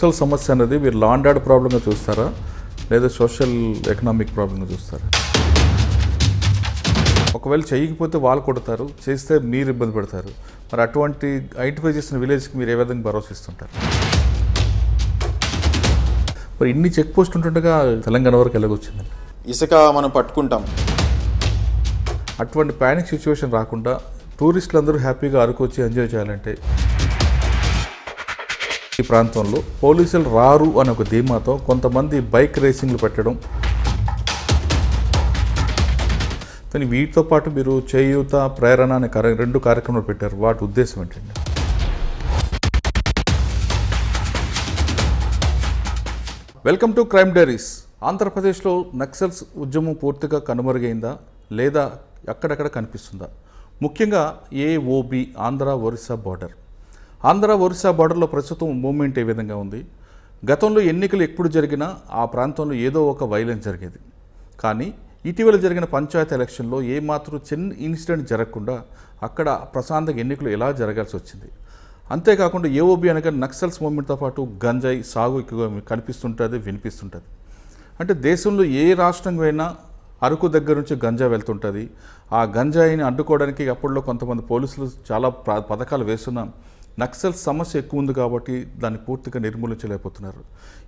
నక్సల్ సమస్య అనేది మీరు లా ఆర్డర్ ప్రాబ్లంగా చూస్తారా లేదా సోషల్ ఎకనామిక్ ప్రాబ్లంగా చూస్తారా ఒకవేళ చేయకపోతే వాళ్ళు కొడతారు చేస్తే మీరు ఇబ్బంది పెడతారు మరి అటువంటి ఐడెంటిఫై చేసిన విలేజ్కి మీరు ఏ విధంగా భరోసా ఇస్తుంటారు మరి ఇన్ని చెక్ పోస్ట్ ఉంటుండగా తెలంగాణ వరకు వెళ్ళగొచ్చింది ఇసుక మనం పట్టుకుంటాం అటువంటి ప్యానిక్ సిచ్యువేషన్ రాకుండా టూరిస్టులు అందరూ హ్యాపీగా అరకు వచ్చి ఎంజాయ్ చేయాలంటే ప్రాంతంలో పోలీసులు రారు అనే ఒక ధీమాతో కొంతమంది బైక్ రేసింగ్లు పెట్టడం కానీ వీటితో పాటు మీరు చేయూత ప్రేరణ అనే కార్య రెండు కార్యక్రమాలు పెట్టారు వాటి ఉద్దేశం ఏంటండి వెల్కమ్ టు క్రైమ్ డైరీస్ ఆంధ్రప్రదేశ్లో నక్సల్స్ ఉద్యమం పూర్తిగా కనుమరుగైందా లేదా ఎక్కడెక్కడ కనిపిస్తుందా ముఖ్యంగా ఏఓబి ఆంధ్ర ఒరిస్సా బార్డర్ ఆంధ్ర ఒరిస్సా బార్డర్లో ప్రస్తుతం మూమెంట్ ఏ విధంగా ఉంది గతంలో ఎన్నికలు ఎప్పుడు జరిగినా ఆ ప్రాంతంలో ఏదో ఒక వైలెన్స్ జరిగేది కానీ ఇటీవల జరిగిన పంచాయతీ ఎలక్షన్లో ఏమాత్రం చిన్న ఇన్సిడెంట్ జరగకుండా అక్కడ ప్రశాంతంగా ఎన్నికలు ఎలా జరగాల్సి వచ్చింది అంతేకాకుండా ఏఓబీ అనగా నక్సల్స్ మూమెంట్తో పాటు గంజాయి సాగు ఎక్కువగా కనిపిస్తుంటుంది వినిపిస్తుంటుంది అంటే దేశంలో ఏ రాష్ట్రం అయినా అరకు దగ్గర నుంచి గంజా వెళ్తుంటుంది ఆ గంజాయిని అడ్డుకోవడానికి అప్పట్లో కొంతమంది పోలీసులు చాలా పథకాలు వేస్తున్నాం నక్సల్ సమస్య ఎక్కువ ఉంది కాబట్టి దాన్ని పూర్తిగా నిర్మూలించలేకపోతున్నారు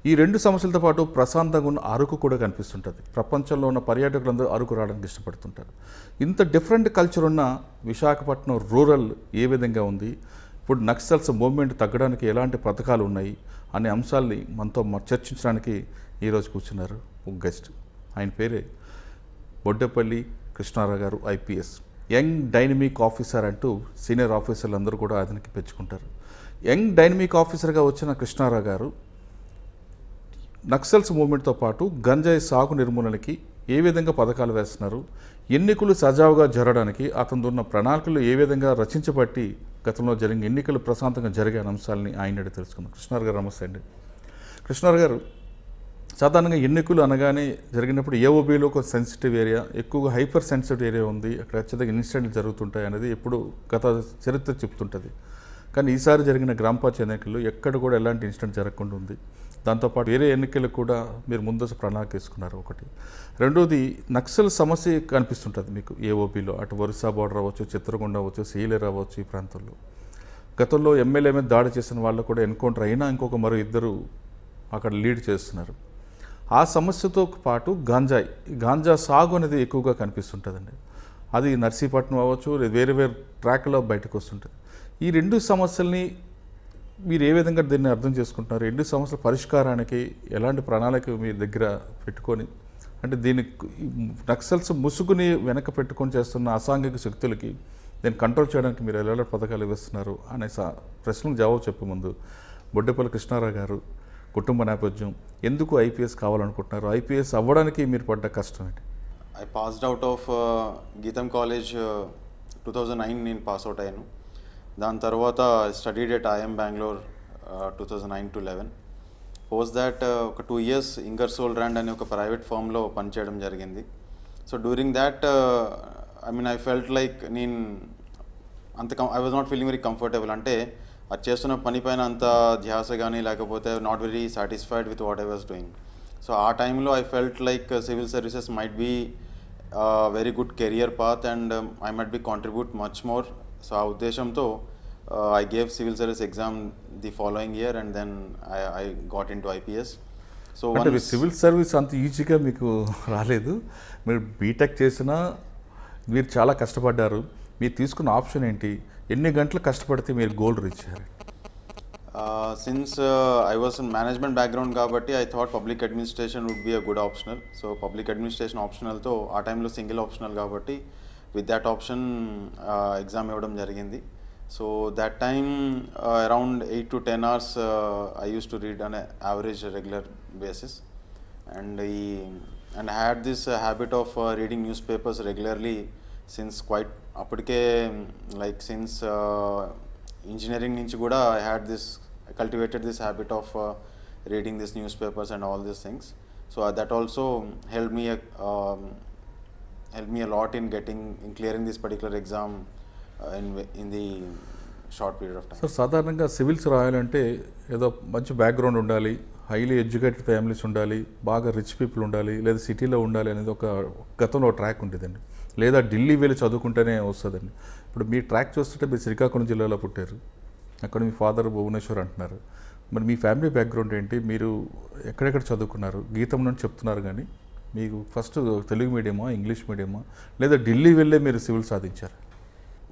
ఈ రెండు సమస్యలతో పాటు ప్రశాంతంగా ఉన్న అరకు కూడా కనిపిస్తుంటుంది ప్రపంచంలో ఉన్న పర్యాటకులందరూ అరకు రావడానికి ఇష్టపడుతుంటారు ఇంత డిఫరెంట్ కల్చర్ ఉన్న విశాఖపట్నం రూరల్ ఏ విధంగా ఉంది ఇప్పుడు నక్సల్స్ మూవ్మెంట్ తగ్గడానికి ఎలాంటి పథకాలు ఉన్నాయి అనే అంశాల్ని మనతో చర్చించడానికి ఈరోజు కూర్చున్నారు ఒక గెస్ట్ ఆయన పేరే బొడ్డపల్లి కృష్ణారావు గారు ఐపీఎస్ యంగ్ డైనమిక్ ఆఫీసర్ అంటూ సీనియర్ ఆఫీసర్లు అందరూ కూడా అతనికి పెంచుకుంటారు యంగ్ డైనమిక్ ఆఫీసర్గా వచ్చిన కృష్ణారావు గారు నక్సల్స్ మూవ్మెంట్తో పాటు గంజాయి సాగు నిర్మూలనకి ఏ విధంగా పథకాలు వేస్తున్నారు ఎన్నికలు సజావుగా జరగడానికి అతను ఉన్న ప్రణాళికలు ఏ విధంగా రచించబట్టి గతంలో జరిగిన ఎన్నికలు ప్రశాంతంగా జరిగే అంశాలని ఆయన తెలుసుకున్నాం కృష్ణారావు గారు నమస్తే అండి కృష్ణారావు గారు సాధారణంగా ఎన్నికలు అనగానే జరిగినప్పుడు ఏఓబీలో ఒక సెన్సిటివ్ ఏరియా ఎక్కువగా హైపర్ సెన్సిటివ్ ఏరియా ఉంది అక్కడ అత్యధిక ఇన్సిడెంట్లు జరుగుతుంటాయి అనేది ఎప్పుడు గత చరిత్ర చెప్తుంటుంది కానీ ఈసారి జరిగిన గ్రామ పంచాయతీ ఎక్కడ కూడా ఎలాంటి ఇన్సిడెంట్ జరగకుండా ఉంది దాంతోపాటు వేరే ఎన్నికలు కూడా మీరు ముందస్తు ప్రణాళిక వేసుకున్నారు ఒకటి రెండోది నక్సల్ సమస్య కనిపిస్తుంటుంది మీకు ఏఓబీలో అటు వరుసా బార్డర్ అవ్వచ్చు చిత్రకొండ అవ్వచ్చు సీలేరు అవ్వచ్చు ఈ ప్రాంతంలో గతంలో ఎమ్మెల్యే మీద దాడి చేసిన వాళ్ళు కూడా ఎన్కౌంటర్ అయినా ఇంకొక మరో ఇద్దరు అక్కడ లీడ్ చేస్తున్నారు ఆ సమస్యతో పాటు గాంజాయి గాంజా సాగు అనేది ఎక్కువగా కనిపిస్తుంటుందండి అది నర్సీపట్నం అవ్వచ్చు వేరే వేరే ట్రాక్లో బయటకు వస్తుంటుంది ఈ రెండు సమస్యల్ని మీరు ఏ విధంగా దీన్ని అర్థం చేసుకుంటున్నారు రెండు సమస్యల పరిష్కారానికి ఎలాంటి ప్రణాళిక మీ దగ్గర పెట్టుకొని అంటే దీని నక్సల్స్ ముసుగుని వెనక పెట్టుకొని చేస్తున్న అసాంఘిక శక్తులకి దీన్ని కంట్రోల్ చేయడానికి మీరు ఎలాంటి పథకాలు ఇవ్వస్తున్నారు అనే ప్రశ్నకు జవాబు చెప్పే ముందు బొడ్డేపల్లి కృష్ణారావు గారు కుటుంబ నేపథ్యం ఎందుకు ఐపీఎస్ కావాలనుకుంటున్నారు ఐపీఎస్ అవ్వడానికి మీరు పడ్డ కష్టం ఏంటి I passed out of Gitam college two thousand nine నేను పాస్ అవుట్ అయ్యాను దాని తర్వాత studied at IIM Bangalore two thousand nine to eleven post that ఒక two years Ingersoll Rand అనే ఒక ప్రైవేట్ ఫామ్లో పనిచేయడం జరిగింది so during that I mean I felt like నేను అంత I was not feeling very comfortable అంటే అది చేస్తున్న పని పైన అంత ధ్యాస కానీ లేకపోతే not very satisfied with what I was doing so ఆ టైంలో I felt like civil services might be very good career path and I might be contribute much more so ఆ ఉద్దేశంతో I gave civil service exam the following year and then I I got into IPS so అంటే civil service అంత ఈజీగా మీకు రాలేదు మీరు BTech చేసినా మీరు చాలా కష్టపడ్డారు మీరు తీసుకున్న ఆప్షన్ ఏంటి ఎన్ని గంటలు కష్టపడితే మీరు గోల్ రీచ్ అయ్యారు since I was in management background కాబట్టి I thought public administration would be a good optional so public administration ఆప్షనల్తో ఆ టైంలో సింగిల్ ఆప్షనల్ కాబట్టి విత్ దాట్ ఆప్షన్ ఎగ్జామ్ ఇవ్వడం జరిగింది so that time around eight to ten hours I used to read on average regular basis and ఈ and had this habit of reading newspapers regularly since quite అప్పటికే like since engineering నుంచి కూడా I had this cultivated this habit of reading this newspapers and all this things so that also help me help me a lot in getting in clearing this particular exam in in the short period of time sir సాధారణంగా civils రాయాలంటే ఏదో మంచి background ఉండాలి highly educated families ఉండాలి బాగా rich people ఉండాలి లేదా సిటీలో ఉండాలి అనేది ఒక గతంలో ట్రాక్ ఉంటుందండి లేదా ఢిల్లీ వెళ్ళి చదువుకుంటేనే వస్తుందండి ఇప్పుడు మీ ట్రాక్ చూస్తుంటే మీరు శ్రీకాకుళం జిల్లాలో పుట్టారు అక్కడ మీ ఫాదర్ భువనేశ్వర్ అంటున్నారు మరి మీ ఫ్యామిలీ బ్యాక్గ్రౌండ్ ఏంటి మీరు ఎక్కడెక్కడ చదువుకున్నారు గీతం నుండి చెప్తున్నారు కానీ మీకు ఫస్ట్ తెలుగు మీడియమా ఇంగ్లీష్ మీడియమా లేదా ఢిల్లీ వెళ్ళే మీరు సివిల్ సాధించారు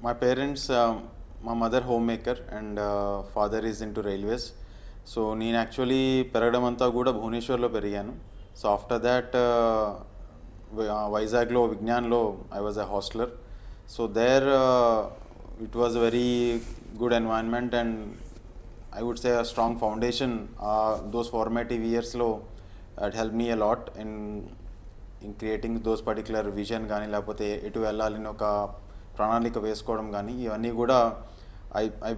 మా పేరెంట్స్ మా mother homemaker and father is into railways so నేను యాక్చువల్లీ పెరగడం అంతా కూడా భువనేశ్వర్లో పెరిగాను సో ఆఫ్టర్ దాట్ వైజాగ్లో విజ్ఞాన్లో I was a hosteller so there it was very good environment and I would say a strong foundation those formative ఇయర్స్లో at help me a lot in in creating those particular vision కానీ లేకపోతే ఎటు వెళ్ళాలని ఒక ప్రణాళిక వేసుకోవడం కానీ ఇవన్నీ కూడా I I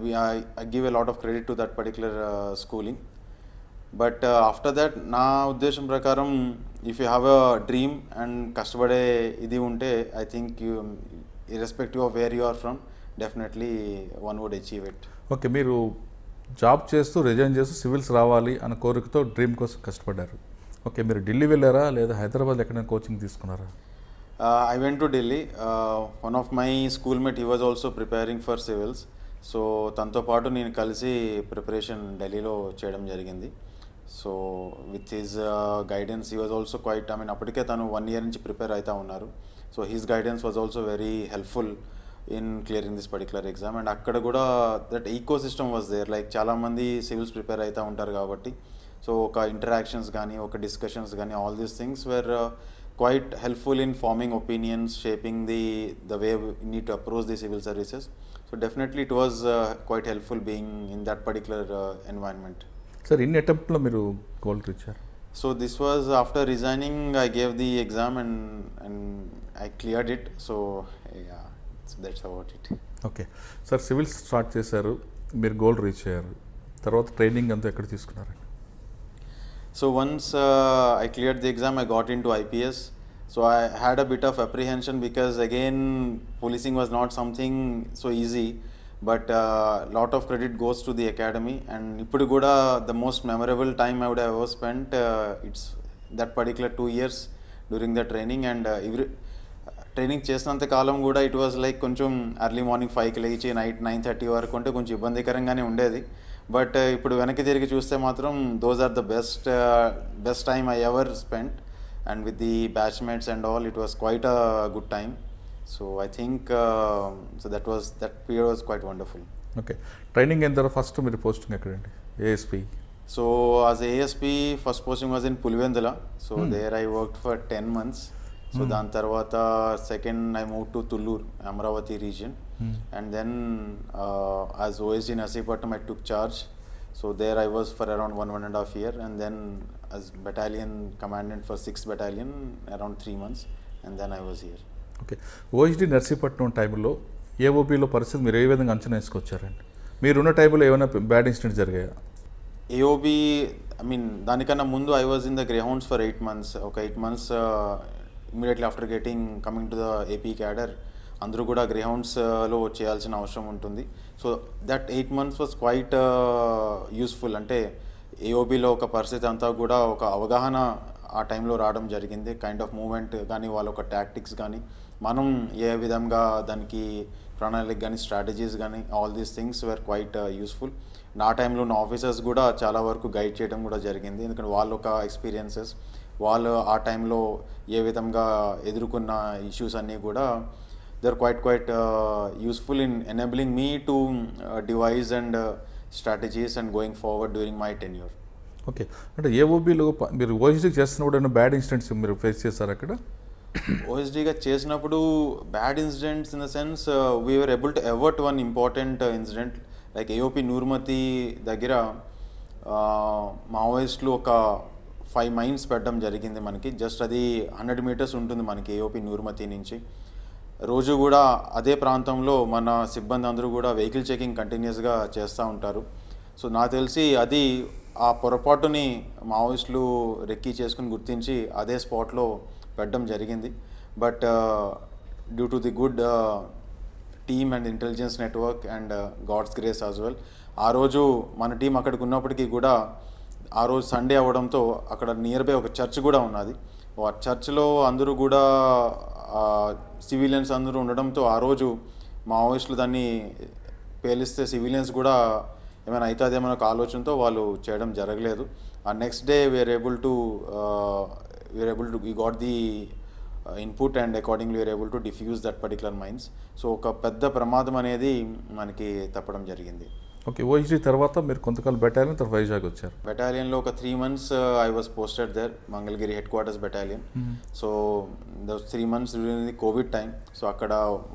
I give a lot of credit to that particular schooling but after that నా ఉద్దేశం ప్రకారం if you have a dream and కష్టపడే ఇది ఉంటే I think you irrespective of where you are from definitely one would achieve it okay మీరు job చేస్తూ resign చేస్తూ civils రావాలి అన్న కోరికతో డ్రీమ్ కోసం కష్టపడ్డారు ఓకే మీరు ఢిల్లీ వెళ్ళారా లేదా హైదరాబాద్ ఎక్కడైనా కోచింగ్ తీసుకున్నారా I went to Delhi one of my schoolmate he was also preparing for civils so తనతో పాటు నేను కలిసి ప్రిపరేషన్ ఢిల్లీలో చేయడం జరిగింది so with his guidance he was also quite I mean అప్పటికే తను వన్ ఇయర్ నుంచి ప్రిపేర్ అవుతూ ఉన్నారు so his guidance was also very helpful in clearing this particular exam and అక్కడ కూడా that ecosystem was there like చాలామంది civils prepare అవుతూ ఉంటారు కాబట్టి సో ఒక ఇంటరాక్షన్స్ కానీ ఒక డిస్కషన్స్ కానీ all these things were quite helpful in forming opinions shaping the the way need to approach the civil services so definitely it was quite helpful being in that particular environment sir ఇన్ని అటెంప్ట్లో మీరు gold ఇచ్చారు so this was after resigning I gave the exam and and I cleared it so that's about it okay sir civils start చేశారు మీరు gold reach అయ్యారు తర్వాత training అంతా ఎక్కడ తీసుకున్నారండి so once I clear the exam I got into IPS so I had a bit of apprehension because again policing was not something so easy but lot of credit goes to the academy and ఇప్పుడు కూడా the most memorable time I would ever spend it's that particular two years during the training and every training చేసినంత కాలం కూడా it was like కొంచెం early morning ఫైవ్కి లేచి night nine thirty వరకు అంటే కొంచెం ఇబ్బందికరంగానే ఉండేది బట్ uh, ఇప్పుడు వెనక్కి తిరిగి చూస్తే మాత్రం those are the best best time I ever spend and with the batchmates and all it was quite a good time so I think so that was that period was quite wonderful okay training అయిన తర్వాత first మీరు posting ఎక్కడండి ASP so as ASP first posting was in Pulivendula so there I work for ten months so దాని తర్వాత second I move to Tullur Amaravati region and then as OSD Narsipatnam I took charge so there I was for around one one and half year and then as battalion commandant for six battalion around three months and then I was year okay OHD Narsipatnam టైంలో ఏఓబీలో పరిస్థితి మీరు ఏ విధంగా అంచనా వేసుకొచ్చారండి మీరున్న టైంలో ఏమైనా bad incident జరిగాయా ఏఓబీ ఐ మీన్ దానికన్నా ముందు I was in the Greyhounds for eight months ఒక eight months immediately after getting coming to the AP cadre అందరూ కూడా గ్రేహౌండ్స్లో uh, చేయాల్సిన అవసరం ఉంటుంది so that eight months was quite useful అంటే ఏఓబీలో ఒక పరిస్థితి అంతా కూడా ఒక అవగాహన ఆ టైంలో రావడం జరిగింది కైండ్ ఆఫ్ మూమెంట్ కానీ వాళ్ళ ఒక టాక్టిక్స్ కానీ మనం ఏ విధంగా దానికి ప్రణాళిక కానీ స్ట్రాటజీస్ కానీ all these things were quite useful నా టైంలో ఉన్న ఆఫీసర్స్ కూడా చాలా వరకు గైడ్ చేయడం కూడా జరిగింది ఎందుకంటే వాళ్ళ ఒక ఎక్స్పీరియన్సెస్ వాళ్ళు ఆ టైంలో ఏ విధంగా ఎదుర్కొన్న ఇష్యూస్ అన్నీ కూడా they are quite quite useful in enabling me to devise and strategies and going forward during my ten okay అంటే ఏఓబీలో మీరు ఓఎస్డీ చేస్తున్నప్పుడు బ్యాడ్ ఇన్సిడెంట్స్ మీరు ఫేస్ చేస్తారు అక్కడ ఓఎస్డీగా చేసినప్పుడు bad incidents in the sense we are able to avert one important incident like AOP Nurmati దగ్గర uh, మావోయిస్టులు ఒక ఫైవ్ మైన్స్ పెట్టడం జరిగింది మనకి జస్ట్ అది హండ్రెడ్ మీటర్స్ ఉంటుంది మనకి ఏఓపి నూర్మతి నుంచి రోజు కూడా అదే ప్రాంతంలో మన సిబ్బంది అందరూ కూడా వెహికల్ చెకింగ్ కంటిన్యూస్గా చేస్తూ ఉంటారు సో నాకు తెలిసి అది ఆ పొరపాటుని మావోయిస్టులు రెక్కీ చేసుకుని గుర్తించి అదే స్పాట్లో పెట్టడం జరిగింది but due to the good team and intelligence network and God's grace as well ఆ రోజు మన టీం అక్కడికి ఉన్నప్పటికీ కూడా ఆ రోజు సండే అవ్వడంతో అక్కడ నియర్ బై ఒక చర్చ్ కూడా ఉన్నది ఆ చర్చ్లో అందరూ కూడా సివిలియన్స్ అందరూ ఉండడంతో ఆ రోజు మావోయిస్టులు దాన్ని పేలిస్తే సివిలియన్స్ కూడా ఏమైనా అవుతుందేమో ఒక ఆలోచనతో వాళ్ళు చేయడం జరగలేదు ఆ next day were able to we were able to we got input and accordingly you're able to defuse that particular mines so ఒక పెద్ద ప్రమాదం అనేది మనకి తప్పడం జరిగింది ఓకే ఓహెచ్డి తర్వాత మీరు కొంతకాలం బెటాలియన్ తర్వాత వైజాగ్ వచ్చారు బెటాలియన్లో ఒక three months I was posted there Mangalagiri headquarters battalion so the three months during the Covid time so అక్కడ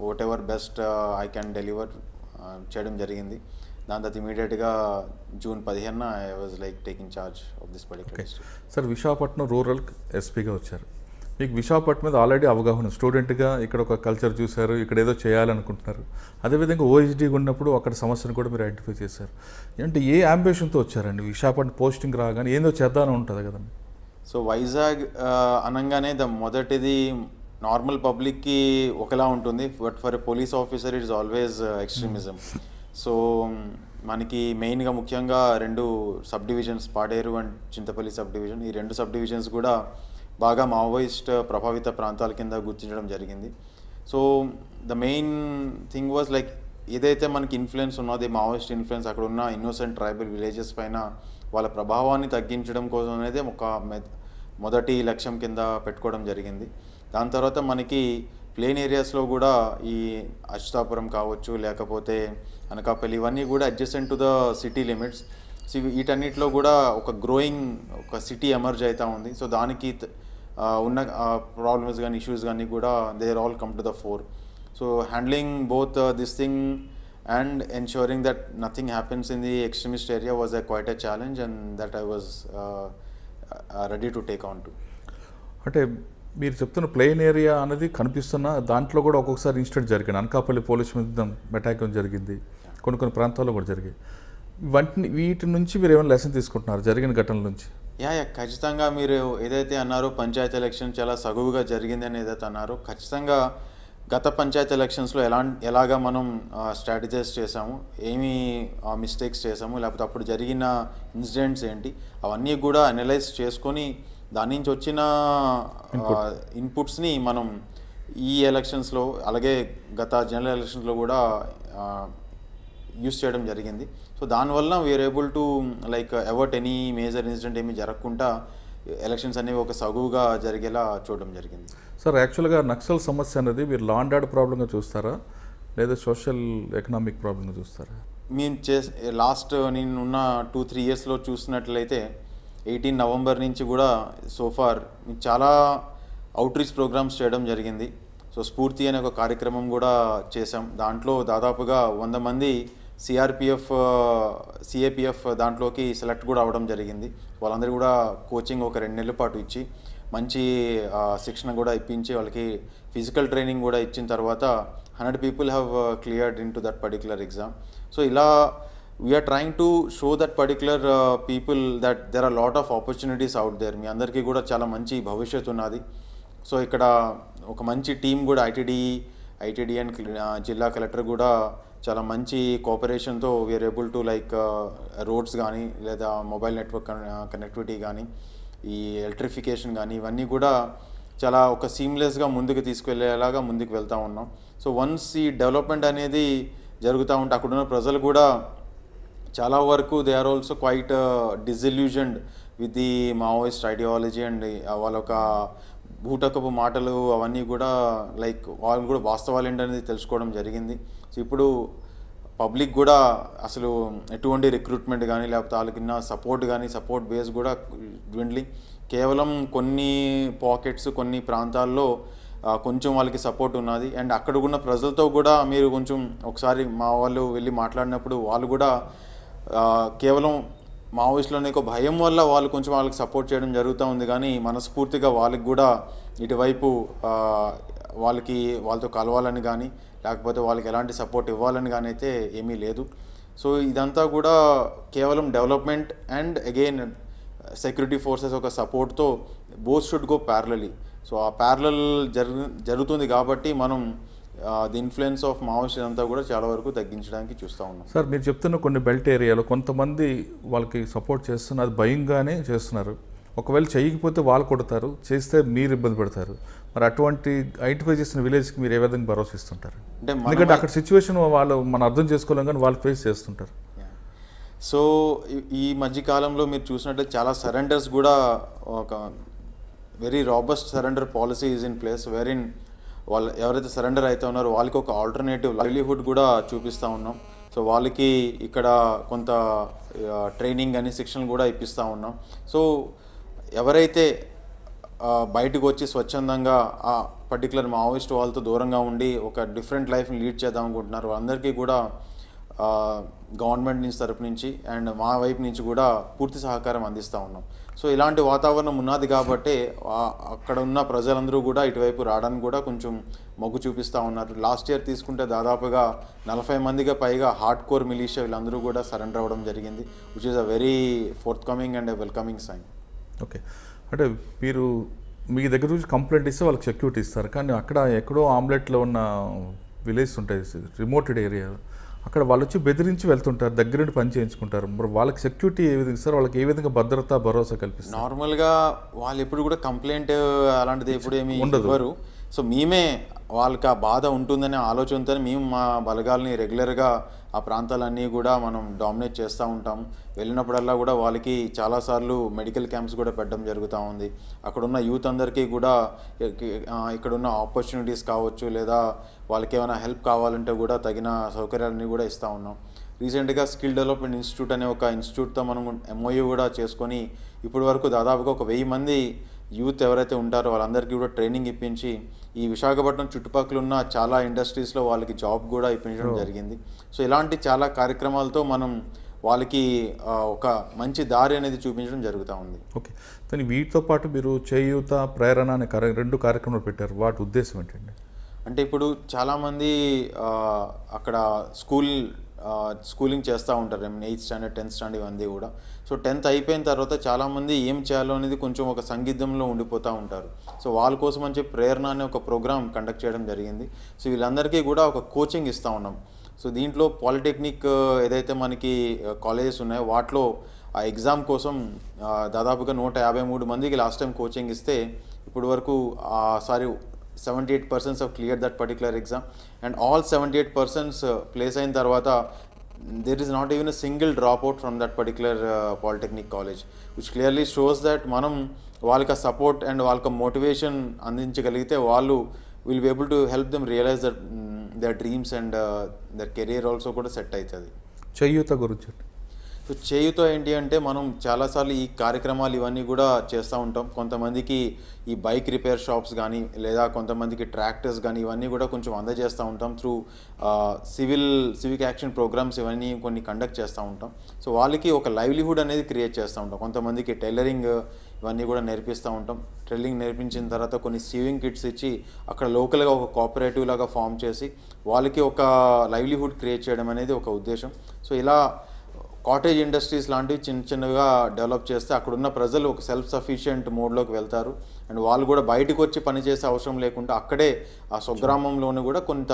whatever best I can deliver చేయడం జరిగింది దాని తర్వాత ఇమీడియట్గా జూన్ పదిహేను I was like taking charge of this particular sir Visakhapatnam rural ఎస్పీగా వచ్చారు మీకు విశాఖపట్నం మీద ఆల్రెడీ అవగాహన స్టూడెంట్గా ఇక్కడ ఒక కల్చర్ చూశారు ఇక్కడ ఏదో చేయాలనుకుంటున్నారు అదేవిధంగా ఓహెచ్డీ ఉన్నప్పుడు అక్కడ సమస్యను కూడా మీరు ఐడెంటిఫై చేశారు అంటే ఏ అంబిషన్తో వచ్చారండి విశాఖపట్నం పోస్టింగ్ రాగానే ఏందో చేద్దామని ఉంటుంది కదండి సో వైజాగ్ uh, అనగానే ద మొదటిది నార్మల్ పబ్లిక్కి ఒకలా ఉంటుంది but for a police officer it's always extremism so మనకి మెయిన్గా ముఖ్యంగా రెండు subdivisions Paderu and Chintapalli subdivision ఈ రెండు సబ్ డివిజన్స్ కూడా బాగా మావోయిస్ట్ ప్రభావిత ప్రాంతాల కింద గుర్తించడం జరిగింది so the main thing was like ఏదైతే మనకి ఇన్ఫ్లుయెన్స్ ఉన్నది మావోయిస్ట్ ఇన్ఫ్లుయెన్స్ అక్కడ ఉన్న ఇన్నోసెంట్ ట్రైబల్ విలేజెస్ పైన వాళ్ళ ప్రభావాన్ని తగ్గించడం కోసం అనేది ఒక మొదటి లక్ష్యం కింద పెట్టుకోవడం జరిగింది దాని తర్వాత మనకి ప్లేన్ ఏరియాస్లో కూడా ఈ అచ్యుతాపురం కావచ్చు లేకపోతే అనకాపల్లి ఇవన్నీ కూడా adjacent to the city limits so వీటన్నిటిలో కూడా ఒక గ్రోయింగ్ ఒక సిటీ ఎమర్జ్ అవుతూ ఉంది సో దానికి ఉన్న ప్రాబ్లమ్స్ కానీ ఇష్యూస్ కానీ కూడా they are all come to the fore so handling both this thing and ensuring that nothing happens in the extremist area was a quite a challenge and that I was ready to take on to అంటే మీరు చెప్తున్న plain area అనేది కనిపిస్తున్న దాంట్లో కూడా ఒక్కొక్కసారి incident జరిగింది Anakapalli police మీద అటాక్ జరిగింది కొన్ని కొన్ని ప్రాంతాల్లో కూడా జరిగాయి వంటి వీటి నుంచి మీరు ఏమైనా లెసన్ తీసుకుంటున్నారు జరిగిన ఘటనల నుంచి యా యా ఖచ్చితంగా మీరు ఏదైతే అన్నారో పంచాయతీ ఎలక్షన్ చాలా సగువుగా జరిగిందని ఏదైతే అన్నారో ఖచ్చితంగా గత పంచాయతీ ఎలక్షన్స్లో ఎలా ఎలాగా మనం స్ట్రాటజైజ్ చేసాము ఏమి మిస్టేక్స్ చేసాము లేకపోతే అప్పుడు జరిగిన ఇన్సిడెంట్స్ ఏంటి అవన్నీ కూడా అనలైజ్ చేసుకొని దాని నుంచి వచ్చిన ఇన్పుట్స్ని మనం ఈ ఎలక్షన్స్లో అలాగే గత జనరల్ ఎలక్షన్స్లో కూడా యూస్ చేయడం జరిగింది సో దానివల్ల we are able to like avert any major incident ఏమీ జరగకుండా ఎలక్షన్స్ అనేవి ఒక సగువుగా జరిగేలా చూడడం జరిగింది సార్ యాక్చువల్గా నక్సల్ సమస్య అనేది మీరు లాండ్ ఆర్డర్ ప్రాబ్లంగా చూస్తారా లేదా సోషల్ ఎకనామిక్ ప్రాబ్లంగా చూస్తారా మేము చే లాస్ట్ నేను ఉన్న టూ త్రీ ఇయర్స్లో చూసినట్లయితే ఎయిటీన్ నవంబర్ నుంచి కూడా సోఫార్ చాలా అవుట్రీచ్ ప్రోగ్రామ్స్ చేయడం జరిగింది సో స్ఫూర్తి అనే ఒక కార్యక్రమం కూడా చేశాం దాంట్లో దాదాపుగా వంద మంది సిఆర్పిఎఫ్ సిఏపిఎఫ్ uh, దాంట్లోకి సెలెక్ట్ కూడా అవ్వడం జరిగింది వాళ్ళందరూ కూడా కోచింగ్ ఒక రెండు నెలల పాటు ఇచ్చి మంచి uh, శిక్షణ కూడా ఇప్పించి వాళ్ళకి ఫిజికల్ ట్రైనింగ్ కూడా ఇచ్చిన తర్వాత hundred people have cleared in to that particular exam so ఇలా we are trying to show that particular people that there are lot of opportunities out there మీ అందరికీ కూడా చాలా మంచి భవిష్యత్తు ఉన్నది సో ఇక్కడ ఒక మంచి టీం కూడా ఐటీడీ ఐటీడీ అండ్ జిల్లా కలెక్టర్ కూడా చాలా మంచి కోఆపరేషన్తో we are able to like roads కానీ లేదా మొబైల్ నెట్వర్క్ కనెక్టివిటీ కానీ ఈ ఎలక్ట్రిఫికేషన్ కానీ ఇవన్నీ కూడా చాలా ఒక సీమ్లెస్గా ముందుకు తీసుకువెళ్ళేలాగా ముందుకు వెళ్తూ ఉన్నాం సో వన్స్ ఈ డెవలప్మెంట్ అనేది జరుగుతూ ఉంటే అక్కడున్న ప్రజలు కూడా చాలా వరకు they are also quite disillusioned with the Maoist ideology and వాళ్ళ ఒక బూటకపు మాటలు అవన్నీ కూడా లైక్ వాళ్ళు కూడా వాస్తవాలు ఏంటనేది తెలుసుకోవడం జరిగింది సో ఇప్పుడు పబ్లిక్ కూడా అసలు ఎటువంటి రిక్రూట్మెంట్ కానీ లేకపోతే ఉన్న సపోర్ట్ కానీ సపోర్ట్ బేస్ కూడా dwindling కేవలం కొన్ని పాకెట్స్ కొన్ని ప్రాంతాల్లో కొంచెం వాళ్ళకి సపోర్ట్ ఉన్నది అండ్ అక్కడ ఉన్న ప్రజలతో కూడా మీరు కొంచెం ఒకసారి మా వాళ్ళు వెళ్ళి మాట్లాడినప్పుడు వాళ్ళు కూడా కేవలం మావోయిస్టులనే ఒక భయం వల్ల వాళ్ళు కొంచెం వాళ్ళకి సపోర్ట్ చేయడం జరుగుతూ ఉంది కానీ మనస్ఫూర్తిగా వాళ్ళకి కూడా ఇటువైపు వాళ్ళకి వాళ్ళతో కలవాలని కానీ లేకపోతే వాళ్ళకి ఎలాంటి సపోర్ట్ ఇవ్వాలని కానీ అయితే ఏమీ లేదు సో ఇదంతా కూడా కేవలం development and again security forces ఒక సపోర్ట్తో both should go parallelly so ఆ ప్యారల జరుగు జరుగుతుంది కాబట్టి మనం ది ఇన్ఫ్లుయెన్స్ ఆఫ్ మావోయిస్ట్ అంతా కూడా చాలా వరకు తగ్గించడానికి చూస్తూ ఉన్నాం సార్ మీరు చెప్తున్న కొన్ని బెల్ట్ ఏరియాలో కొంతమంది వాళ్ళకి సపోర్ట్ చేస్తున్నారు అది భయంగానే చేస్తున్నారు ఒకవేళ చేయకపోతే వాళ్ళు కొడతారు చేస్తే మీరు ఇబ్బంది పడతారు మరి అటువంటి ఐడెంటిఫై చేసిన విలేజ్కి మీరు ఏ విధంగా భరోసా ఇస్తుంటారు అంటే ఎందుకంటే అక్కడ సిచ్యువేషన్ వాళ్ళు మనం అర్థం చేసుకోలేం కానీ వాళ్ళు ఫేస్ చేస్తుంటారు సో ఈ మధ్యకాలంలో మీరు చూసినట్లయితే చాలా సరెండర్స్ కూడా ఒక very robust surrender policy is in place wherein వాళ్ళు ఎవరైతే సరెండర్ అయితే ఉన్నారో వాళ్ళకి ఒక ఆల్టర్నేటివ్ లైవ్లీహుడ్ కూడా చూపిస్తూ ఉన్నాం సో వాళ్ళకి ఇక్కడ కొంత ట్రైనింగ్ అని శిక్షణ కూడా ఇప్పిస్తూ ఉన్నాం సో ఎవరైతే బయటకు వచ్చి స్వచ్ఛందంగా ఆ పర్టికులర్ మావోయిస్ట్ వాళ్ళతో దూరంగా ఉండి ఒక డిఫరెంట్ లైఫ్ని లీడ్ చేద్దాం అనుకుంటున్నారు వాళ్ళందరికీ కూడా గవర్నమెంట్ నుంచి తరపు నుంచి అండ్ మా వైపు నుంచి కూడా పూర్తి సహకారం అందిస్తూ ఉన్నాం సో ఇలాంటి వాతావరణం ఉన్నది కాబట్టి అక్కడ ఉన్న ప్రజలందరూ కూడా ఇటువైపు రావడానికి కూడా కొంచెం మొగ్గు చూపిస్తూ ఉన్నారు లాస్ట్ ఇయర్ తీసుకుంటే దాదాపుగా నలభై మందిగా పైగా హార్డ్ కోర్ మిలీషియా వీళ్ళందరూ కూడా సరెండర్ అవ్వడం జరిగింది which is a very forthcoming and welcoming sign okay అంటే మీరు మీ దగ్గర నుంచి కంప్లైంట్ ఇస్తే వాళ్ళకి సెక్యూరిటీ ఇస్తారు కానీ అక్కడ ఎక్కడో ఆమ్లెట్లో ఉన్న విలేజ్ ఉంటాయి రిమోటెడ్ ఏరియా అక్కడ వాళ్ళు వచ్చి బెదిరించి వెళ్తుంటారు దగ్గర నుండి పని చేయించుకుంటారు మరి వాళ్ళకి సెక్యూరిటీ ఏ విధంగా సార్ వాళ్ళకి ఏ విధంగా భద్రత భరోసా కల్పిస్తారు నార్మల్గా వాళ్ళు ఎప్పుడు కూడా కంప్లైంట్ అలాంటిది ఎప్పుడు ఏమి ఉండదు సో మేమే వాళ్ళకి ఆ బాధ ఉంటుందనే ఆలోచనతో మేము మా బలగాల్ని రెగ్యులర్గా ఆ ప్రాంతాలన్నీ కూడా మనం డామినేట్ చేస్తూ ఉంటాం వెళ్ళినప్పుడల్లా కూడా వాళ్ళకి చాలాసార్లు మెడికల్ క్యాంప్స్ కూడా పెట్టడం జరుగుతూ ఉంది అక్కడున్న యూత్ అందరికీ కూడా ఇక్కడున్న ఆపర్చునిటీస్ కావచ్చు లేదా వాళ్ళకి ఏమైనా హెల్ప్ కావాలంటే కూడా తగిన సౌకర్యాలన్నీ కూడా ఇస్తూ ఉన్నాం రీసెంట్గా స్కిల్ డెవలప్మెంట్ ఇన్స్టిట్యూట్ అనే ఒక ఇన్స్టిట్యూట్తో మనం ఎంఓయూ కూడా చేసుకొని ఇప్పటి వరకు దాదాపుగా ఒక వెయ్యి మంది యూత్ ఎవరైతే ఉంటారో వాళ్ళందరికీ కూడా ట్రైనింగ్ ఇప్పించి ఈ విశాఖపట్నం చుట్టుపక్కల ఉన్న చాలా ఇండస్ట్రీస్లో వాళ్ళకి జాబ్ కూడా ఇప్పించడం జరిగింది సో ఇలాంటి చాలా కార్యక్రమాలతో మనం వాళ్ళకి ఒక మంచి దారి అనేది చూపించడం జరుగుతూ ఉంది ఓకే కానీ వీటితో పాటు మీరు చేయూత ప్రేరణ అనే కార్య రెండు కార్యక్రమాలు పెట్టారు వాటి ఉద్దేశం ఏంటండి అంటే ఇప్పుడు చాలామంది అక్కడ స్కూల్ స్కూలింగ్ చేస్తూ ఉంటారు I mean eighth standard tenth standard ఇవన్నీ కూడా సో టెన్త్ అయిపోయిన తర్వాత చాలామంది ఏం చేయాలో అనేది కొంచెం ఒక సంగీతంలో ఉండిపోతూ ఉంటారు సో వాళ్ళ కోసం అని చెప్పి ప్రేరణ అనే ఒక ప్రోగ్రామ్ కండక్ట్ చేయడం జరిగింది సో వీళ్ళందరికీ కూడా ఒక కోచింగ్ ఇస్తూ ఉన్నాం సో దీంట్లో పాలిటెక్నిక్ ఏదైతే మనకి కాలేజెస్ ఉన్నాయో వాటిలో ఆ ఎగ్జామ్ కోసం దాదాపుగా నూట యాభై మూడు మందికి లాస్ట్ టైం కోచింగ్ ఇస్తే ఇప్పటి వరకు sorry seventy eight percents of clear that particular exam and all seventy eight persons place uh, అయిన తర్వాత there is not even a single drop out from that uh, polytechnic college which clearly shows that మనం వాళ్ళకి support and వాళ్ళకి motivation అందించగలిగితే వాళ్ళు will be able to help them realise that their dreams and their career also కూడా set అవుతుంది చేయూత గురించి so చేయుతో ఏంటి అంటే మనం చాలాసార్లు ఈ కార్యక్రమాలు ఇవన్నీ కూడా చేస్తూ ఉంటాం కొంతమందికి ఈ బైక్ రిపేర్ షాప్స్ కానీ లేదా కొంతమందికి ట్రాక్టర్స్ కానీ ఇవన్నీ కూడా కొంచెం అందజేస్తూ ఉంటాం through civil civic action programmes ఇవన్నీ కొన్ని కండక్ట్ చేస్తూ ఉంటాం సో వాళ్ళకి ఒక లైవ్లీహుడ్ అనేది క్రియేట్ చేస్తూ ఉంటాం కొంతమందికి టైలరింగ్ ఇవన్నీ కూడా నేర్పిస్తూ ఉంటాం ట్రైలింగ్ నేర్పించిన తర్వాత కొన్ని సీవింగ్ కిట్స్ ఇచ్చి అక్కడ లోకల్గా ఒక కోఆపరేటివ్ లాగా ఫామ్ చేసి వాళ్ళకి ఒక లైవ్లీహుడ్ క్రియేట్ చేయడం అనేది ఒక ఉద్దేశం సో ఇలా కాటేజ్ ఇండస్ట్రీస్ లాంటివి చిన్న చిన్నగా డెవలప్ చేస్తే అక్కడున్న ప్రజలు ఒక సెల్ఫ్ సఫిషియెంట్ మోడ్లోకి వెళ్తారు అండ్ వాళ్ళు కూడా బయటకు వచ్చి పనిచేసే అవసరం లేకుండా అక్కడే ఆ స్వగ్రామంలోనే కూడా కొంత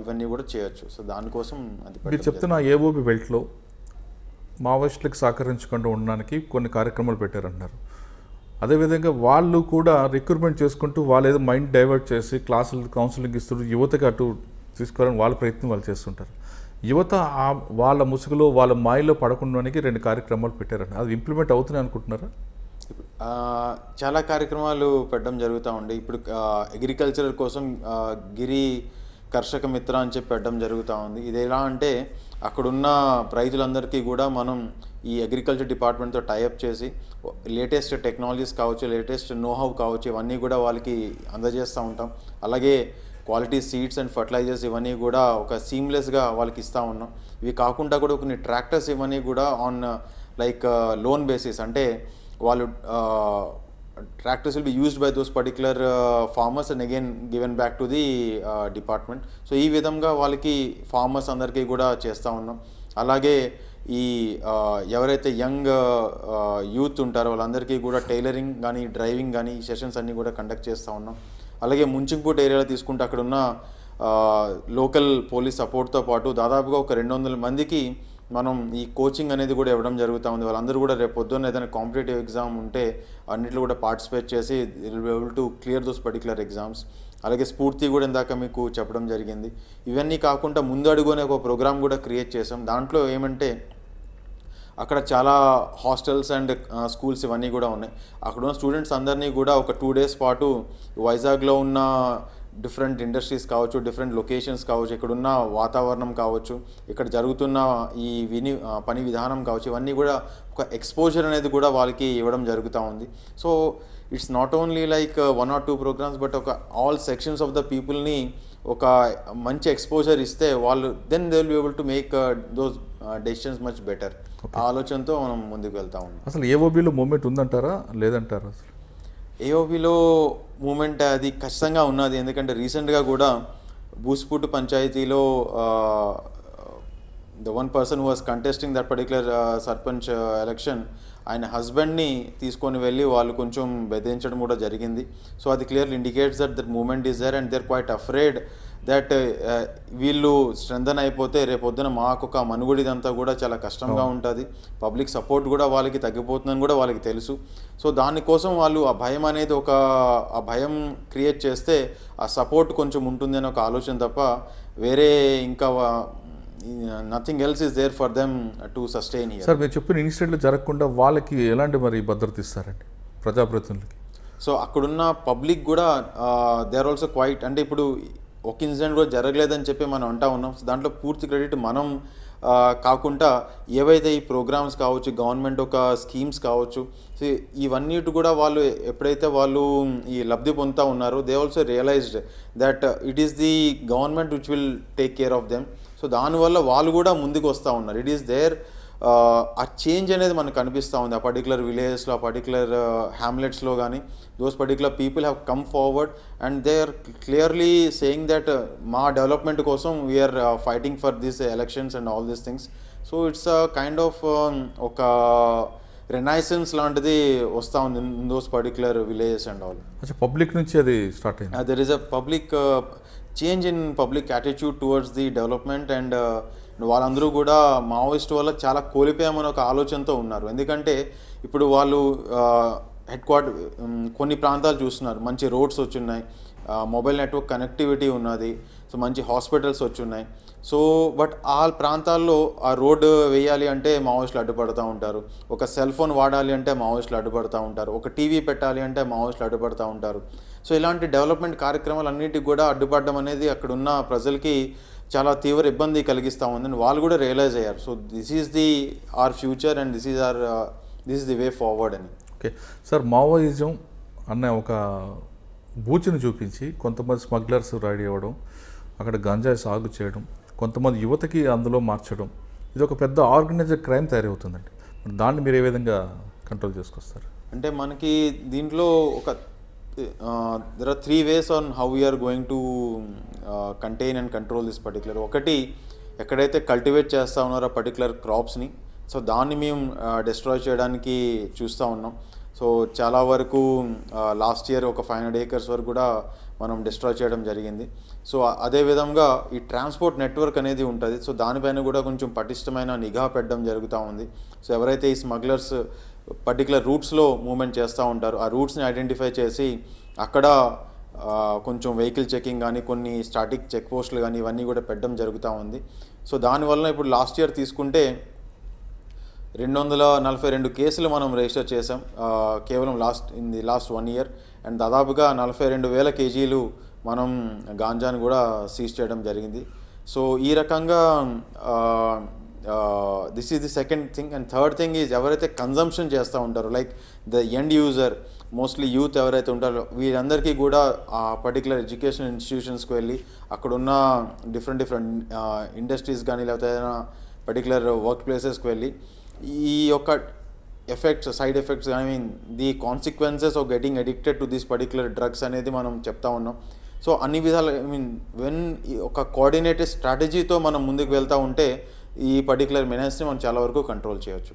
ఇవన్నీ కూడా చేయొచ్చు సో దానికోసం అది మీరు చెప్తున్న ఏఓబి బెల్ట్లో మావోయిస్టులకు సహకరించకుండా ఉండడానికి కొన్ని కార్యక్రమాలు పెట్టారంటున్నారు అదేవిధంగా వాళ్ళు కూడా రిక్రూట్మెంట్ చేసుకుంటూ వాళ్ళు ఏదో మైండ్ డైవర్ట్ చేసి క్లాసులు కౌన్సిలింగ్ ఇస్తుంటూ యువతకు అటు తీసుకోవాలని వాళ్ళ ప్రయత్నం వాళ్ళు చేస్తుంటారు యువత వాళ్ళ ముసుగులో వాళ్ళ మాయలో పడకుండానికి రెండు కార్యక్రమాలు పెట్టారండి అది ఇంప్లిమెంట్ అవుతున్నాయి అనుకుంటున్నారా చాలా కార్యక్రమాలు పెట్టడం జరుగుతూ ఉంది ఇప్పుడు అగ్రికల్చర్ కోసం గిరి కర్షక మిత్ర అని చెప్పి పెట్టడం జరుగుతూ ఉంది ఇది ఎలా అంటే అక్కడున్న రైతులందరికీ కూడా మనం ఈ అగ్రికల్చర్ డిపార్ట్మెంట్తో టైఅప్ చేసి లేటెస్ట్ టెక్నాలజీస్ కావచ్చు లేటెస్ట్ నోహౌ కావచ్చు ఇవన్నీ కూడా వాళ్ళకి అందజేస్తూ ఉంటాం అలాగే క్వాలిటీ సీడ్స్ అండ్ ఫర్టిలైజర్స్ ఇవన్నీ కూడా ఒక సీమ్లెస్గా వాళ్ళకి ఇస్తూ ఉన్నాం ఇవి కాకుండా కూడా కొన్ని ట్రాక్టర్స్ ఇవన్నీ కూడా ఆన్ లైక్ లోన్ బేసిస్ అంటే వాళ్ళు tractors will be used by those particular farmers and again given back to the department so ఈ విధంగా వాళ్ళకి ఫార్మర్స్ అందరికీ కూడా చేస్తూ ఉన్నాం అలాగే ఈ uh, ఎవరైతే యంగ్ యూత్ uh, uh, ఉంటారో వాళ్ళందరికీ కూడా టైలరింగ్ కానీ డ్రైవింగ్ కానీ సెషన్స్ అన్నీ కూడా కండక్ట్ చేస్తూ ఉన్నాం అలాగే ముంచింగ్పూట్ ఏరియాలో తీసుకుంటే అక్కడ ఉన్న లోకల్ పోలీస్ సపోర్ట్తో పాటు దాదాపుగా ఒక రెండు వందల మందికి మనం ఈ కోచింగ్ అనేది కూడా ఇవ్వడం జరుగుతూ ఉంది వాళ్ళందరూ కూడా రేపు పొద్దున్న ఏదైనా కాంపిటేటివ్ ఎగ్జామ్ ఉంటే అన్నింటిలో కూడా పార్టిసిపేట్ చేసి able to clear those particular exams అలాగే స్ఫూర్తి కూడా ఇందాక మీకు చెప్పడం జరిగింది ఇవన్నీ కాకుండా ముందడుగునే ఒక ప్రోగ్రామ్ కూడా క్రియేట్ చేసాం దాంట్లో ఏమంటే అక్కడ చాలా హాస్టల్స్ అండ్ స్కూల్స్ ఇవన్నీ కూడా ఉన్నాయి అక్కడ ఉన్న స్టూడెంట్స్ అందరినీ కూడా ఒక టూ డేస్ పాటు వైజాగ్లో ఉన్న డిఫరెంట్ ఇండస్ట్రీస్ కావచ్చు డిఫరెంట్ లొకేషన్స్ కావచ్చు ఇక్కడున్న వాతావరణం కావచ్చు ఇక్కడ జరుగుతున్న ఈ విని పని విధానం కావచ్చు ఇవన్నీ కూడా ఒక ఎక్స్పోజర్ అనేది కూడా వాళ్ళకి ఇవ్వడం జరుగుతూ ఉంది so it's not only like one or two programmes but ఒక ఆల్ సెక్షన్స్ ఆఫ్ ద పీపుల్ని ఒక మంచి ఎక్స్పోజర్ ఇస్తే వాళ్ళు then they will be able to make those decisions much better ఆ ఆలోచనతో మనం ముందుకు వెళ్తా ఉన్నాం అసలు ఏఓబీలో మూమెంట్ ఉందంటారా లేదంటారా అసలు ఏఓబీలో మూమెంట్ అది ఖచ్చితంగా ఉన్నది ఎందుకంటే రీసెంట్గా కూడా బూస్పూట్ పంచాయతీలో the one person who was contesting that particular sarpanch election ఆయన హస్బెండ్ని తీసుకొని వెళ్ళి వాళ్ళు కొంచెం బెదిరించడం కూడా జరిగింది సో అది clearly indicates that that movement is there and they're quite afraid that uh, వీళ్ళు స్ట్రెంథన్ అయిపోతే రేపొద్దున మాకు ఒక మనుగుడిదంతా కూడా చాలా కష్టంగా ఉంటుంది పబ్లిక్ సపోర్ట్ కూడా వాళ్ళకి తగ్గిపోతుందని కూడా వాళ్ళకి తెలుసు సో దానికోసం వాళ్ళు ఆ భయం అనేది ఒక ఆ భయం క్రియేట్ చేస్తే ఆ సపోర్ట్ కొంచెం ఉంటుంది అనే ఒక ఆలోచన తప్ప వేరే ఇంకా nothing else is there for them to sustain sir మీరు చెప్పిన ఇన్సిడెంట్లు జరగకుండా వాళ్ళకి ఎలాంటి మరి భద్రత ఇస్తారండి ప్రజాప్రతినిధులకి సో అక్కడున్న పబ్లిక్ కూడా దే ఆర్ ఆల్సో క్వైట్ అంటే ఇప్పుడు ఒక ఇన్సిడెంట్ కూడా జరగలేదని చెప్పి మనం అంటా ఉన్నాం దాంట్లో పూర్తి క్రెడిట్ మనం uh, కాకుండా ఏవైతే ఈ ప్రోగ్రామ్స్ కావచ్చు గవర్నమెంట్ ఒక స్కీమ్స్ కావచ్చు సో ఇవన్నిటి కూడా వాళ్ళు ఎప్పుడైతే వాళ్ళు ఈ లబ్ధి పొందుతూ ఉన్నారో they also realised that it is the government which will take care of them so దానివల్ల వాళ్ళు కూడా ముందుకు వస్తూ ఉన్నారు ఇట్ ఈస్ దేర్ ఆ చేంజ్ అనేది మనకు కనిపిస్తూ ఉంది ఆ పర్టికులర్ విలేజెస్లో ఆ పర్టికులర్ హ్యామ్లెట్స్లో కానీ those particular people have come forward and they are clearly saying that మా డెవలప్మెంట్ కోసం we are fighting for this elections and all these things so it's a kind of ఒక రెనైసెన్స్ లాంటిది వస్తూ ఉంది those particular villages and all public నుంచి అది start అయింది there is a public change in public attitude towards the development and uh, వాళ్ళందరూ కూడా Maoist వల్ల చాలా కోల్పోయామని ఒక ఆలోచనతో ఉన్నారు ఎందుకంటే ఇప్పుడు వాళ్ళు హెడ్ uh, క్వార్టర్ um, కొన్ని ప్రాంతాలు చూస్తున్నారు మంచి రోడ్స్ ఉన్నాయి మొబైల్ నెట్వర్క్ కనెక్టివిటీ ఉన్నది సో మంచి హాస్పిటల్స్ ఉన్నాయి సో బట్ ఆ ప్రాంతాల్లో ఆ రోడ్డు వేయాలి అంటే మావోయిస్టులు అడ్డుపడుతూ ఉంటారు ఒక సెల్ ఫోన్ వాడాలి అంటే మావోయిస్టులు అడ్డుపడుతూ ఉంటారు ఒక టీవీ పెట్టాలి అంటే మావోయిస్టులు అడ్డుపడుతూ ఉంటారు సో ఇలాంటి డెవలప్మెంట్ కార్యక్రమాలు అన్నిటికి కూడా అడ్డుపడడం అనేది అక్కడ ఉన్న ప్రజలకి చాలా తీవ్ర ఇబ్బంది కలిగిస్తూ ఉందని వాళ్ళు కూడా రియలైజ్ అయ్యారు so this is the our future and this is our this is the way forward అని ఓకే సార్ మావోయిజం అన్న ఒక బూచిని చూపించి కొంతమంది స్మగ్లర్స్ రెడీ అవ్వడం అక్కడ గంజాయి సాగు చేయడం కొంతమంది యువతకి అందులో మార్చడం ఇది ఒక పెద్ద ఆర్గనైజ్డ్ క్రైమ్ తయారవుతుందండి దాన్ని మీరు ఏ విధంగా కంట్రోల్ చేసుకొస్తారు అంటే మనకి దీంట్లో ఒక there are three ways on how we are going to contain and control this particular ఒకటి ఎక్కడైతే కల్టివేట్ చేస్తూ ఉన్నారో పర్టికులర్ క్రాప్స్ని సో దాన్ని మేము డిస్ట్రాయ్ చేయడానికి చూస్తూ ఉన్నాం సో చాలా వరకు లాస్ట్ ఇయర్ ఒక ఫైవ్ హండ్రెడ్ ఏకర్స్ వరకు కూడా మనం డిస్ట్రాయ్ చేయడం జరిగింది సో అదేవిధంగా ఈ ట్రాన్స్పోర్ట్ నెట్వర్క్ అనేది ఉంటుంది సో దానిపైన కూడా కొంచెం పటిష్టమైన నిఘా పెట్టడం జరుగుతూ ఉంది సో ఎవరైతే ఈ స్మగ్లర్స్ పర్టికులర్ రూట్స్లో మూమెంట్ చేస్తూ ఉంటారు ఆ రూట్స్ని ఐడెంటిఫై చేసి అక్కడ కొంచెం వెహికల్ చెకింగ్ కానీ కొన్ని స్టాటిక్ చెక్ పోస్టులు కానీ ఇవన్నీ కూడా పెట్టడం జరుగుతూ ఉంది సో దానివల్ల ఇప్పుడు లాస్ట్ ఇయర్ తీసుకుంటే రెండు వందల నలభై రెండు కేసులు మనం రిజిస్టర్ చేసాం కేవలం last in the last one year and దాదాపుగా నలభై రెండు వేల కేజీలు మనం గాంజాను కూడా సీజ్ చేయడం జరిగింది సో ఈ రకంగా this is the second thing and third thing is ఎవరైతే కన్జంప్షన్ చేస్తూ ఉంటారో like the end user mostly youth ఎవరైతే ఉంటారో వీరందరికీ కూడా ఆ పర్టికులర్ ఎడ్యుకేషన్ ఇన్స్టిట్యూషన్స్కి వెళ్ళి అక్కడున్న డిఫరెంట్ డిఫరెంట్ ఇండస్ట్రీస్ కానీ లేకపోతే ఏదైనా పర్టికులర్ వర్క్ ప్లేసెస్కి వెళ్ళి ఈ యొక్క effects side effects I mean the consequences of getting addicted to these particular drugs అనేది మనం చెప్తా ఉన్నాం సో అన్ని విధాలు ఐ మీన్ వెన్ ఒక కోఆర్డినేటెడ్ స్ట్రాటజీతో మనం ముందుకు వెళ్తూ ఉంటే ఈ పర్టికులర్ మెనర్స్ని మనం చాలా వరకు కంట్రోల్ చేయవచ్చు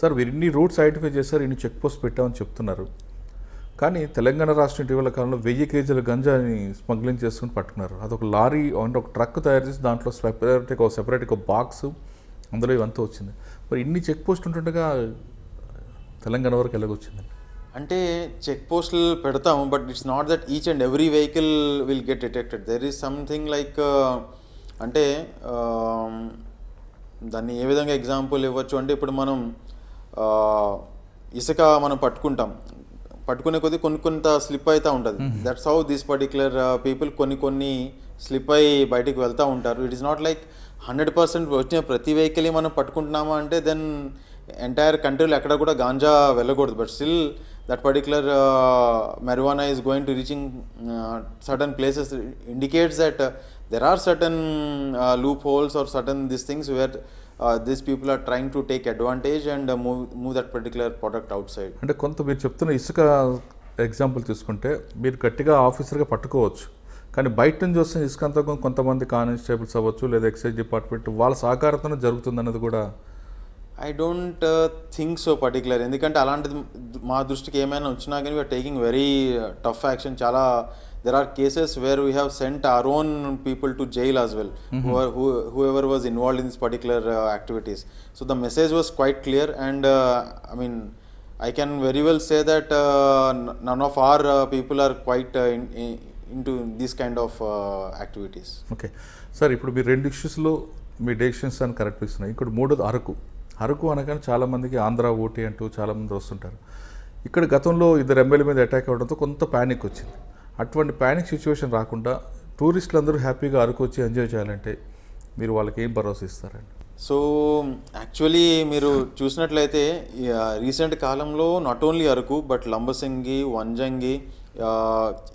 సార్ మీరు ఇన్ని రూట్స్ ఐడెంటిఫై చేస్తారు ఇన్ని చెక్ పోస్ట్ పెట్టామని చెప్తున్నారు కానీ తెలంగాణ రాష్ట్రం ఇటీవల కాలంలో వెయ్యి కేజీల గంజాని స్మగ్లింగ్ చేసుకుని పట్టుకున్నారు అదొక లారీ అంటే ఒక ట్రక్ తయారు చేసి దాంట్లో సెపరేట్ ఒక సెపరేట్ ఒక బాక్స్ అందులో ఇవంతా వచ్చింది మరి ఇన్ని చెక్ పోస్ట్ ఉంటుండగా తెలంగాణ వరకు ఎలాగొచ్చిందండి అంటే చెక్ పోస్టులు పెడతాము but it's not that each and every vehicle will get detected there is something like అంటే um, దాన్ని ఏ విధంగా ఎగ్జాంపుల్ ఇవ్వచ్చు అంటే ఇప్పుడు మనం uh, ఇసుక మనం పట్టుకుంటాం పట్టుకునే కొద్దీ కొన్ని కొంత స్లిప్ అవుతూ ఉంటుంది that's how this particular people కొన్ని కొన్ని స్లిప్ అయి బయటికి వెళ్తూ ఉంటారు it is not like hundred percent వచ్చిన ప్రతి వెహికల్ మనం పట్టుకుంటున్నామా అంటే దెన్ ఎంటైర్ కంట్రీలో ఎక్కడ కూడా గాంజా వెళ్ళకూడదు but still that particular particular uh, marijuana is to reaching reaching places indicates that that are certain loopholes are certain this things where this people are trying to take advantage and move move that particular product outside అంటే కొంత మీరు చెప్తున్న ఇసుక example తీసుకుంటే మీరు గట్టిగా ఆఫీసర్గా పట్టుకోవచ్చు కానీ బయట నుంచి వస్తున్న ఇసుక అంతా కొంతమంది కానిస్టేబుల్స్ అవ్వచ్చు లేదా ఎక్సైజ్ డిపార్ట్మెంట్ వాళ్ళ సహకారంతోనే జరుగుతుంది అనేది కూడా I don't think so particular ఎందుకంటే అలాంటిది మా దృష్టికి ఏమైనా వచ్చినా కానీ we are taking very tough action చాలా there are cases where we have sent our own people to jail as well whoever was involved in this particular activities so the message was quite clear and I mean I can very well say that none of our people are quite into these kind of activities okay sir ఇప్పుడు మీరు రెండు ఇష్యూస్లో మీ decisions అని correct ఇస్తున్నాయి ఇక్కడ మూడోది అరకు అరకు అనగానే చాలామందికి Andhra OT అంటూ చాలామంది వస్తుంటారు ఇక్కడ గతంలో ఇద్దరు ఎమ్మెల్యే మీద అటాక్ అవడంతో కొంత ప్యానిక్ వచ్చింది అటువంటి ప్యానిక్ సిచ్యువేషన్ రాకుండా టూరిస్టులు అందరూ హ్యాపీగా అరకు వచ్చి ఎంజాయ్ చేయాలంటే మీరు వాళ్ళకి ఏం భరోసా ఇస్తారండి సో యాక్చువల్లీ మీరు చూసినట్లయితే రీసెంట్ కాలంలో not only Araku but Lambasingi Vanjangi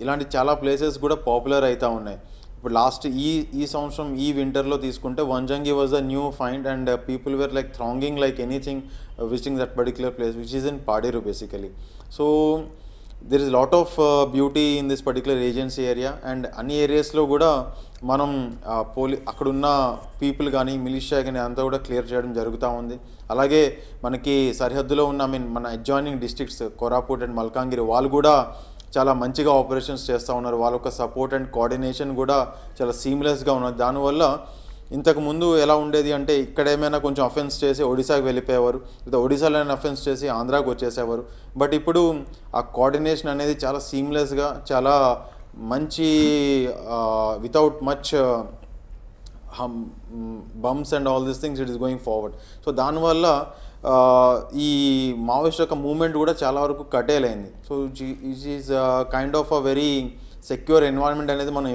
ఇలాంటి చాలా ప్లేసెస్ కూడా పాపులర్ అవుతూ ఉన్నాయి ఇప్పుడు లాస్ట్ ఈ ఈ సంవత్సరం ఈ వింటర్లో తీసుకుంటే Vanjangi was a new find and people were like thronging like anything visiting that particular place which is in Paderu basically so there is lot of beauty in this particular agency area and అన్ని ఏరియాస్లో కూడా మనం పోలీ uh, అక్కడున్న people కానీ militia కానీ అంతా కూడా క్లియర్ చేయడం జరుగుతూ ఉంది అలాగే మనకి సరిహద్దులో ఉన్న మీన్ మన adjoining districts Koraput and Malkangiri వాళ్ళు కూడా చాలా మంచిగా ఆపరేషన్స్ చేస్తూ ఉన్నారు వాళ్ళ యొక్క సపోర్ట్ అండ్ కోఆర్డినేషన్ కూడా చాలా సీమ్లెస్గా ఉన్నది దానివల్ల ఇంతకుముందు ఎలా ఉండేది అంటే ఇక్కడ ఏమైనా కొంచెం అఫెన్స్ చేసి ఒడిశాకి వెళ్ళిపోయేవారు లేదా ఒడిశాలో ఏమైనా అఫెన్స్ చేసి ఆంధ్రాకి వచ్చేసేవారు బట్ ఇప్పుడు ఆ కోఆర్డినేషన్ అనేది చాలా సీమ్లెస్గా చాలా మంచి without much hmm bumps and all these things it is going forward so దానివల్ల ఈ మావోయిస్ట్ యొక్క మూమెంట్ కూడా చాలా వరకు కటేల్ అయింది so it is kind of a very secure environment అనేది మనం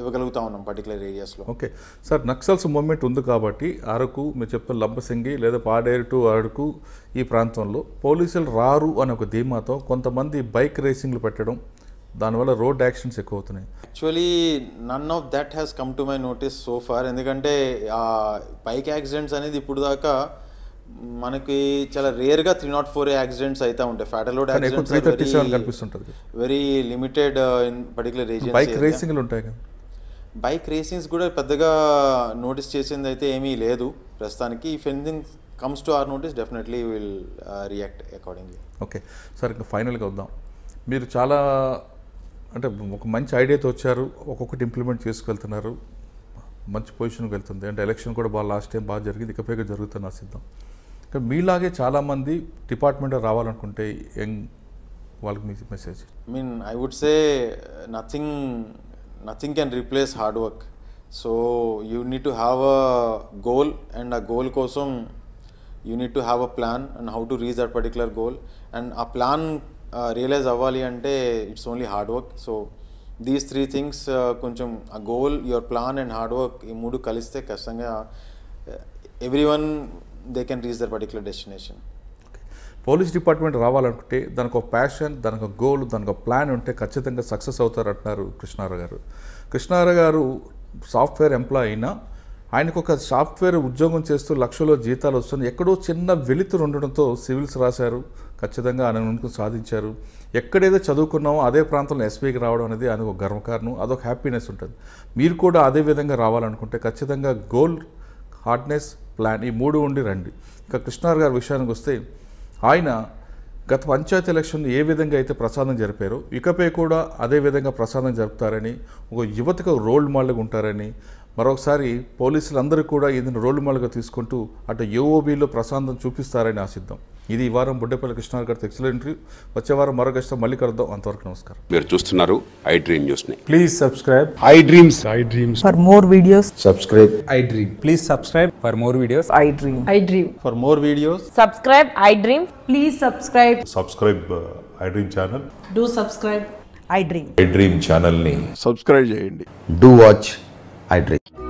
ఇవ్వగలుగుతా ఉన్నాం పర్టికులర్ ఏరియాస్లో ఓకే సార్ నక్సల్స్ మూమెంట్ ఉంది కాబట్టి అరకు మీరు చెప్పిన లంబసింగి లేదా పాడేరు టు అరకు ఈ ప్రాంతంలో పోలీసులు రారు అనే ఒక ధీమాతో కొంతమంది బైక్ రేసింగ్లు పెట్టడం దానివల్ల రోడ్ యాక్సిడెంట్స్ ఎక్కువ అవుతున్నాయి actually none of that has come to my notice so far ఎందుకంటే బైక్ యాక్సిడెంట్స్ అనేది ఇప్పుడు దాకా మనకి చాలా రేర్గా త్రీ నాట్ ఫోర్ యాక్సిడెంట్స్ అయితే ఉంటాయి ఫ్యాటల్ రోడ్ యాక్సిడెంట్స్ కనిపిస్తుంటుంది very limited in particular region bike ఉంటాయి బైక్ రేసింగ్స్ కూడా పెద్దగా నోటీస్ చేసింది అయితే ఏమీ లేదు ప్రస్తుతానికి if anything comes to our notice definitely will react accordingly okay sir ఇంకా ఫైనల్గా వద్దాం మీరు చాలా అంటే ఒక మంచి ఐడియాతో వచ్చారు ఒక్కొక్కటి ఇంప్లిమెంట్ చేసుకెళ్తున్నారు మంచి పొజిషన్కి వెళ్తుంది అంటే ఎలక్షన్ కూడా బాగా లాస్ట్ టైం బాగా జరిగింది ఇకపైగా జరుగుతుంది నా సిద్ధం కానీ మీలాగే చాలామంది డిపార్ట్మెంట్ రావాలనుకుంటే యంగ్ వాళ్ళకి మీ message mean I would say nothing nothing can replace hard work so you need to have a goal and ఆ గోల్ కోసం you need to have a plan and how to reach at particular goal and ఆ plan realise అవ్వాలి అంటే it's only hard work so these three things కొంచెం ఆ goal your plan and hard work ఈ మూడు కలిస్తే ఖచ్చితంగా everyone they can reach their particular destination police department రావాలనుకుంటే దానికి ఒక ప్యాషన్ దానికి ఒక గోల్ దానికి ఒక ప్లాన్ ఉంటే ఖచ్చితంగా సక్సెస్ అవుతారంటున్నారు కృష్ణారావు గారు కృష్ణారావు గారు సాఫ్ట్వేర్ ఎంప్లాయ్ అయినా ఆయనకు ఒక సాఫ్ట్వేర్ ఉద్యోగం చేస్తూ లక్షలో జీతాలు వస్తున్నాయి ఎక్కడో చిన్న వెలుతురు ఉండడంతో సివిల్స్ రాశారు ఖచ్చితంగా ఆయన సాధించారు ఎక్కడేదో చదువుకున్నామో అదే ప్రాంతంలో ఎస్పీకి రావడం అనేది ఆయన ఒక గర్వకారణం అదొక హ్యాపీనెస్ ఉంటుంది మీరు కూడా అదే విధంగా రావాలనుకుంటే ఖచ్చితంగా గోల్ హార్డ్నెస్ ప్లాన్ ఈ మూడు ఉండి రండి ఇక కృష్ణార్ గారి విషయానికి వస్తే ఆయన గత పంచాయతీ ఎలక్షన్ ఏ విధంగా అయితే ప్రసాదం జరిపారో ఇకపై కూడా అదే విధంగా ప్రసాదం జరుపుతారని ఒక యువతకు రోల్ మోడల్గా ఉంటారని మరొకసారి పోలీసులందరూ కూడా ఈయన రోల్ మోడల్గా తీసుకుంటూ అటు యూఓబీలో ప్రసాదం చూపిస్తారని ఆశిద్దాం ఇది ఈ వారం బొడ్డపల్లి కృష్ణారావు గారి ఎక్సలెంట్ ఇంటర్వ్యూ వచ్చే వారం మరో కష్టం మళ్ళీ కలుద్దాం అంతవరకు నమస్కారం మీరు చూస్తున్నారు ఐ డ్రీమ్ న్యూస్ ని please subscribe I dreams I dreams for more videos subscribe I dream please subscribe for more videos I dream I dream for more videos subscribe I dream please subscribe subscribe I dream channel do subscribe I dream I dream ఛానల్ని subscribe చేయండి do watch I dream